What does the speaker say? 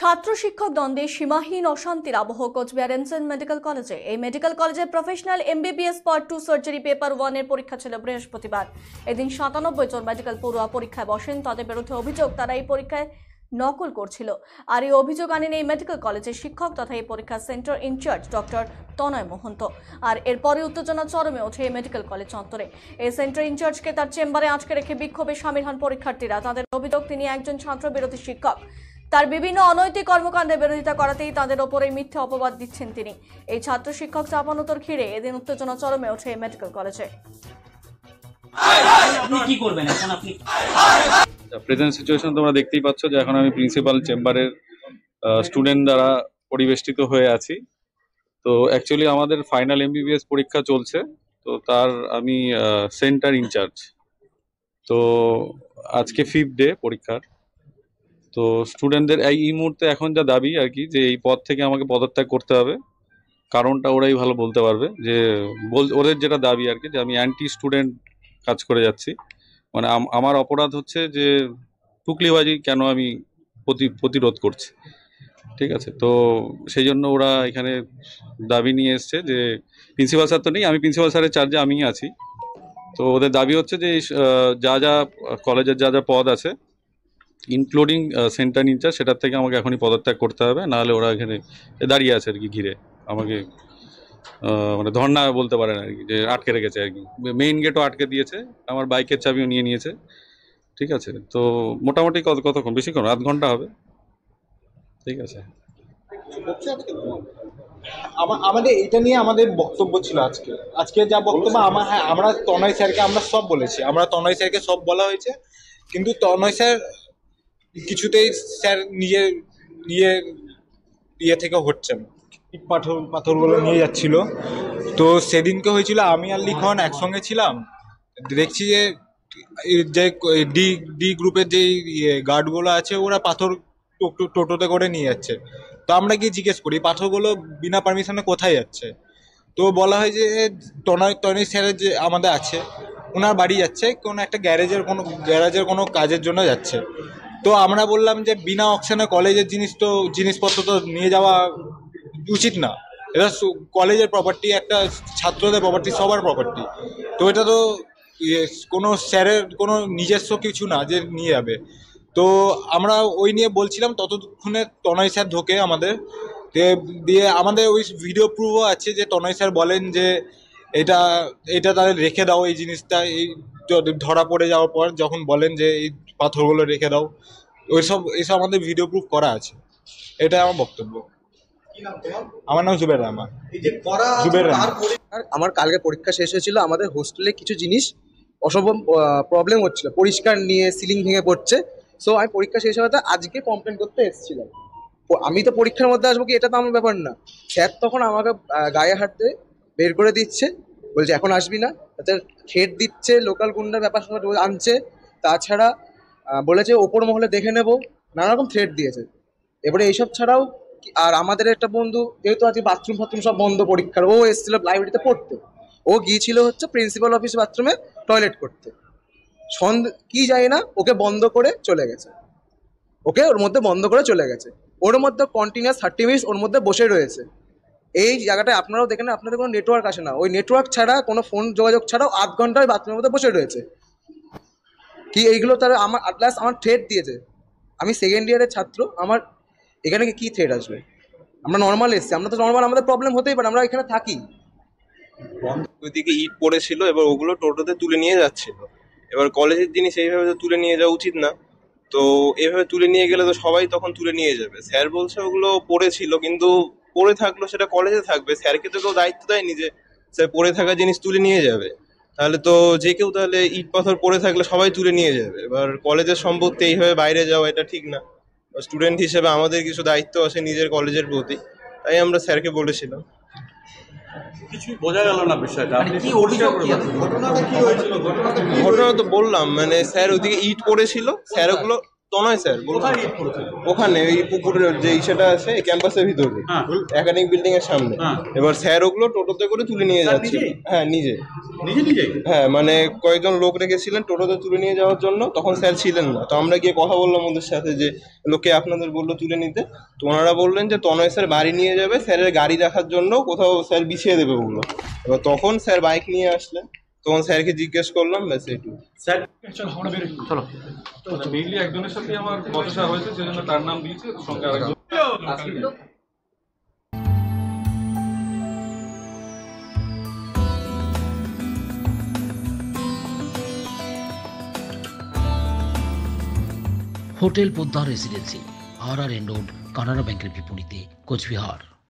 ছাত্র শিক্ষক দ্বন্দ্বে সীমাহীন অশান্তির আবহ কোচবিহার এমসেন মেডিকেল কলেজে এই মেডিকেল কলেজের professional MBBS part two surgery paper ওয়ানের পরীক্ষা ছিল বৃহস্পতিবার এদিন সাতানব্বই জন মেডিকেল পড়ুয়া পরীক্ষায় বসেন তাদের বিরুদ্ধে অভিযোগ তারা এই পরীক্ষায় নকল করছিল আর এই অভিযোগ আনেন এই মেডিকেল কলেজের শিক্ষক তথা এই পরীক্ষা centre in-charge doctor Tanay Mahanta আর এরপরে উত্তেজনা চরমে ওঠে এই মেডিকেল কলেজ অন্তরে এই সেন্টার ইনচার্জকে তার চেম্বারে আটকে রেখে বিক্ষোভে সামিল হন পরীক্ষার্থীরা তাদের অভিযোগ তিনি একজন ছাত্র বিরোধী শিক্ষক তার বিভিন্ন অনৈতিক কর্মকাণ্ডের বিরোধিতা করাতেই তাদের ওপরে মিথ্যে অপবাদ দিচ্ছেন তিনি এই ছাত্র শিক্ষক চাপানোতর ঘিরে এদিন উত্তেজনা চরমে ওঠে মেডিকেল কলেজে কি করবেন প্রেজেন্ট সিচুয়েশন তোমরা দেখতেই পাচ্ছ যে এখন আমি প্রিন্সিপাল চেম্বারের স্টুডেন্ট দ্বারা পরিবেষ্টিত হয়ে আছি তো অ্যাকচুয়ালি আমাদের ফাইনাল এমবিবিএস পরীক্ষা চলছে তো তার আমি সেন্টার ইনচার্জ তো আজকে ফিফ ডে পরীক্ষার তো স্টুডেন্টদের এই মুহূর্তে এখন যা দাবি আর কি যে এই পদ থেকে আমাকে পদত্যাগ করতে হবে কারণটা ওরাই ভালো বলতে পারবে যে বল ওদের যেটা দাবি আর কি যে আমি অ্যান্টি স্টুডেন্ট কাজ করে যাচ্ছি মানে আমার অপরাধ হচ্ছে যে টুকলিবাজি কেন আমি প্রতি প্রতিরোধ করছি ঠিক আছে তো সেই জন্য ওরা এখানে দাবি নিয়ে এসছে যে প্রিন্সিপাল স্যার তো নেই আমি প্রিন্সিপাল স্যারের চার্জে আমিই আছি তো ওদের দাবি হচ্ছে যে যা যা কলেজের যা যা পদ আছে ইনক্লুডিং সেন্টার ইনচার্জ সেটার থেকে আমাকে এখনই পদত্যাগ করতে হবে নাহলে ওরা এখানে দাঁড়িয়ে আছে আর কি ঘিরে আমাকে মানে ধর্না বলতে পারেন আর কি যে আটকে রেখেছে আর কি মেইন গেটও আটকে দিয়েছে আমার বাইকের চাবিও নিয়ে নিয়েছে ঠিক আছে তো মোটামুটি কত কতক্ষণ বেশিক্ষণ আধ ঘন্টা হবে ঠিক আছে আমাদের এটা নিয়ে আমাদের বক্তব্য ছিল আজকে আজকে যা বক্তব্য আমার হ্যাঁ আমরা তনয় স্যারকে আমরা সব বলেছি আমরা তনয় স্যারকে সব বলা হয়েছে কিন্তু তনয় স্যার কিছুতেই স্যার নিজের নিজের ইয়ে থেকে হচ্ছে না পাথর পাথরগুলো নিয়ে যাচ্ছিল তো সেদিনকে হয়েছিল আমি আর লিখন একসঙ্গে ছিলাম দেখছি যে যে ডি ডি গ্রুপের যে গার্ডগুলো ইয়ে আছে ওরা পাথর টোটোতে করে নিয়ে যাচ্ছে তো আমরা গিয়ে জিজ্ঞেস করি পাথরগুলো বিনা পারমিশনে কোথায় যাচ্ছে তো বলা হয় যে টনয় টনয় স্যারের যে আমাদের আছে ওনার বাড়ি যাচ্ছে কোনো একটা গ্যারেজের কোনো গ্যারেজের কোনো কাজের জন্য যাচ্ছে তো আমরা বললাম যে বিনা অকশনে কলেজের জিনিস তো জিনিসপত্র তো নিয়ে যাওয়া উচিত না এটা কলেজের প্রপার্টি একটা ছাত্রদের প্রপার্টি সবার প্রপার্টি তো এটা তো ইয়ে, কোনো স্যারের কোনো নিজস্ব কিছু না যে নিয়ে যাবে তো আমরা ওই নিয়ে বলছিলাম ততক্ষণে তনয় স্যার ঢোকে আমাদের দিয়ে আমাদের ওই ভিডিও প্রুফও আছে যে তনয় স্যার বলেন যে এটা এটা তাদের রেখে দাও এই জিনিসটা এই ধরা পড়ে যাওয়ার পর যখন বলেন যে এই পাথরগুলো রেখে দাও ওইসব এইসব আমাদের ভিডিও প্রুফ করা আছে এটা আমার বক্তব্য আমার নাম জুবের রহমান জুবের রহমান আমার কালকে পরীক্ষা শেষ হয়েছিল আমাদের হোস্টেলে কিছু জিনিস অসম্ভব প্রবলেম হচ্ছিল পরিষ্কার নিয়ে সিলিং ভেঙে পড়ছে সো আমি পরীক্ষা শেষ হওয়াতে আজকে কমপ্লেন করতে এসেছিলাম আমি তো পরীক্ষার মধ্যে আসবো কি এটা তো আমার ব্যাপার না স্যার তখন আমাকে গায়ে হাঁটতে বের করে দিচ্ছে বলছে এখন আসবি না তাদের থ্রেট দিচ্ছে লোকাল গুন্ডার ব্যাপার স্যাপার আনছে তাছাড়া বলেছে ওপর মহলে দেখে নেব নানা রকম থ্রেট দিয়েছে এবারে এইসব ছাড়াও আর আমাদের একটা বন্ধু যেহেতু আজকে বাথরুম ফাথরুম সব বন্ধ পরীক্ষার ও এসেছিল লাইব্রেরিতে পড়তে ও গিয়েছিল হচ্ছে প্রিন্সিপাল অফিস বাথরুমে টয়লেট করতে সন্ধ কি যায় না ওকে বন্ধ করে চলে গেছে ওকে ওর মধ্যে বন্ধ করে চলে গেছে ওর মধ্যে কন্টিনিউস থার্টি মিনিটস ওর মধ্যে বসে রয়েছে এই জায়গাটায় আপনারাও দেখেন আপনাদের কোনো নেটওয়ার্ক আসে না ওই নেটওয়ার্ক ছাড়া কোনো ফোন যোগাযোগ ছাড়াও আধ ঘন্টায় বাথরুমের মধ্যে বসে রয়েছে কি এইগুলো তারা আমার প্লাস আমার থ্রেড দিয়েছে আমি সেকেন্ড ইয়ারের ছাত্র আমার এখানে কি থ্রেড আসবে আমরা নর্মাল এসছি আমরা তো নর্মাল আমাদের প্রবলেম হতেই পারে আমরা এখানে থাকি ওইদিকে ইট পড়েছিল এবার ওগুলো টোটোতে তুলে নিয়ে যাচ্ছিল এবার কলেজের জিনিস এইভাবে তো তুলে নিয়ে যাওয়া উচিত না তো এভাবে তুলে নিয়ে গেলে তো সবাই তখন তুলে নিয়ে যাবে স্যার বলছে ওগুলো পড়েছিল কিন্তু পড়ে থাকলো সেটা কলেজে থাকবে স্যারকে তো কেউ দায়িত্ব দেয়নি যে স্যার পড়ে থাকা জিনিস তুলে নিয়ে যাবে তাহলে তো যে কেউ তাহলে ইট পাথর পড়ে থাকলে সবাই তুলে নিয়ে যাবে এবার কলেজের সম্পত্তি এইভাবে বাইরে যাওয়া এটা ঠিক না স্টুডেন্ট হিসেবে আমাদের কিছু দায়িত্ব আছে নিজের কলেজের প্রতি তাই আমরা স্যারকে বলেছিলাম মানে ঘটনা তো বললাম মানে স্যার ওদিকে ইট পড়েছিল স্যার ওগুলো তনয় স্যার ওখানে ওই পুকুরের যে ইসেটা আছে ক্যাম্পাসের ভিতরে একাডেমিক হ্যাঁ। বিল্ডিং এর সামনে হ্যাঁ। এবার স্যার ওগুলো টোটোতে করে তুলে নিয়ে যাচ্ছে হ্যাঁ নিজে হ্যাঁ মানে কয়েকজন লোক রেখেছিলেন টোটোতে তুলে নিয়ে যাওয়ার জন্য তখন স্যার ছিলেন না তো আমরা গিয়ে কথা বললাম ওদের সাথে যে লোকে আপনাদের বললো তুলে নিতে তো ওনারা বললেন যে তনয় স্যার বাড়ি নিয়ে যাবে স্যারের গাড়ি রাখার জন্য কোথাও স্যার বিছিয়ে দেবে ওগুলো এবার তখন স্যার বাইক নিয়ে আসলেন তখন স্যারকে জিজ্ঞেস করলাম ব্যাস একটু স্যার চলো মেইনলি মানে একজনের সাথে আমার বচসা হয়েছে সেজন্য তার নাম দিয়েছে সঙ্গে আরেকজন হোটেল পোদ্দার রেসিডেন্সি আর আর এন রোড কানাড়া ব্যাংকের বিপরীতে কোচবিহার